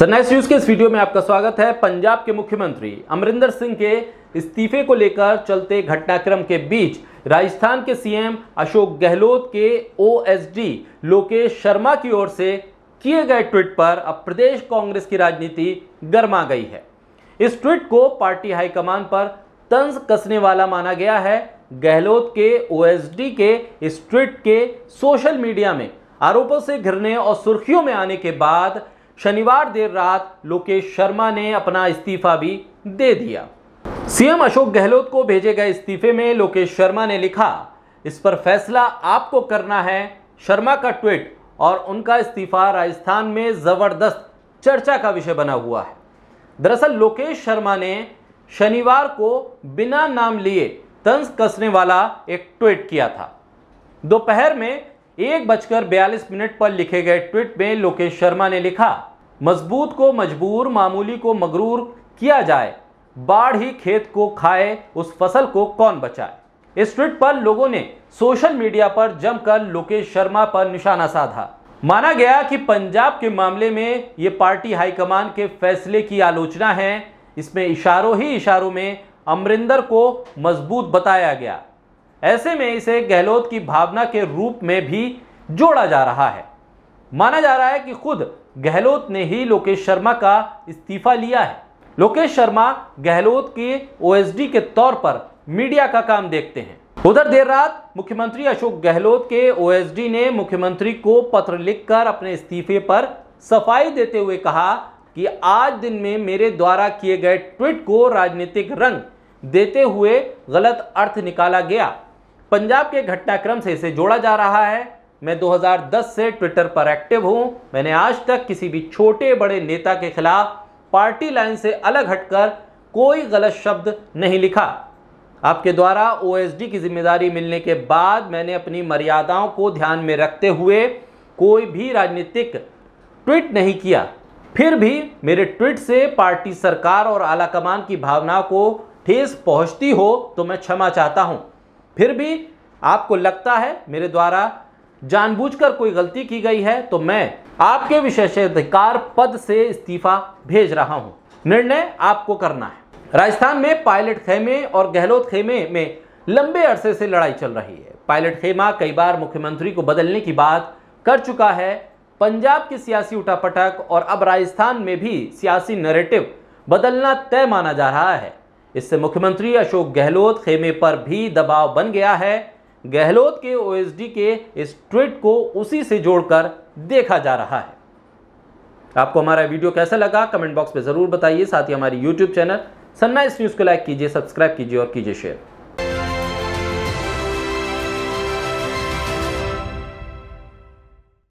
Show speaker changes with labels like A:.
A: sunrise news के इस video में आपका स्वागत है पंजाब के मुख्यमंत्री अमरिंदर सिंह के इस्तीफे को लेकर चलते घटनाक्रम के बीच राजस्थान के सीएम अशोक गहलोत के ओएसडी लोकेश शर्मा की ओर से किए गए ट्वीट पर अब प्रदेश कांग्रेस की राजनीति गर्मा गई है इस ट्वीट को पार्टी हाईकमान पर तंज कसने वाला माना गया है गहलोत के ओ के इस ट्वीट के सोशल मीडिया में आरोपों से घिरने और सुर्खियों में आने के बाद शनिवार देर रात लोकेश शर्मा ने अपना इस्तीफा भी दे दिया सीएम अशोक गहलोत को भेजे गए इस्तीफे में लोकेश शर्मा ने लिखा इस पर फैसला आपको करना है शर्मा का ट्वीट और उनका इस्तीफा राजस्थान में ज़बरदस्त चर्चा का विषय बना हुआ है दरअसल लोकेश शर्मा ने शनिवार को बिना नाम लिए तंज कसने वाला एक ट्वीट किया था दोपहर में एक बजकर बयालीस मिनट पर लिखे गए ट्वीट में लोकेश शर्मा ने लिखा मजबूत को मजबूर मामूली को मगरूर किया जाए बाढ़ ही खेत को खाए उस फसल को कौन बचाए इस ट्वीट पर लोगों ने सोशल मीडिया पर जमकर लोकेश शर्मा पर निशाना साधा माना गया कि पंजाब के मामले में ये पार्टी हाईकमान के फैसले की आलोचना है इसमें इशारों ही इशारों में अमरिंदर को मजबूत बताया गया ऐसे में इसे गहलोत की भावना के रूप में भी जोड़ा जा रहा है माना जा रहा है कि खुद गहलोत ने ही लोकेश शर्मा का इस्तीफा लिया है लोकेश शर्मा गहलोत के ओएसडी के तौर पर मीडिया का काम देखते हैं उधर देर रात मुख्यमंत्री अशोक गहलोत के ओएसडी ने मुख्यमंत्री को पत्र लिखकर अपने इस्तीफे पर सफाई देते हुए कहा कि आज दिन में मेरे द्वारा किए गए ट्वीट को राजनीतिक रंग देते हुए गलत अर्थ निकाला गया पंजाब के घटनाक्रम से इसे जोड़ा जा रहा है मैं 2010 से ट्विटर पर एक्टिव हूं मैंने आज तक किसी भी छोटे बड़े नेता के खिलाफ पार्टी लाइन से अलग हटकर कोई गलत शब्द नहीं लिखा आपके द्वारा ओएसडी की जिम्मेदारी मिलने के बाद मैंने अपनी मर्यादाओं को ध्यान में रखते हुए कोई भी राजनीतिक ट्वीट नहीं किया फिर भी मेरे ट्वीट से पार्टी सरकार और आलाकमान की भावना को ठेस पहुंचती हो तो मैं क्षमा चाहता हूं फिर भी आपको लगता है मेरे द्वारा जानबूझकर कोई गलती की गई है तो मैं आपके विशेषाधिकार पद से इस्तीफा भेज रहा हूं निर्णय आपको करना है राजस्थान में पायलट खेमे और गहलोत खेमे में लंबे अरसे से लड़ाई चल रही है पायलट खेमा कई बार मुख्यमंत्री को बदलने की बात कर चुका है पंजाब की सियासी उठापटक और अब राजस्थान में भी सियासी नरेटिव बदलना तय माना जा रहा है इससे मुख्यमंत्री अशोक गहलोत खेमे पर भी दबाव बन गया है गहलोत के ओएसडी के इस ट्वीट को उसी से जोड़कर देखा जा रहा है आपको हमारा वीडियो कैसा लगा कमेंट बॉक्स में ज़रूर बताइए साथ ही हमारी यूट्यूब चैनल सन्नाइस न्यूज़ को लाइक कीजिए सब्सक्राइब कीजिए और कीजिए शेयर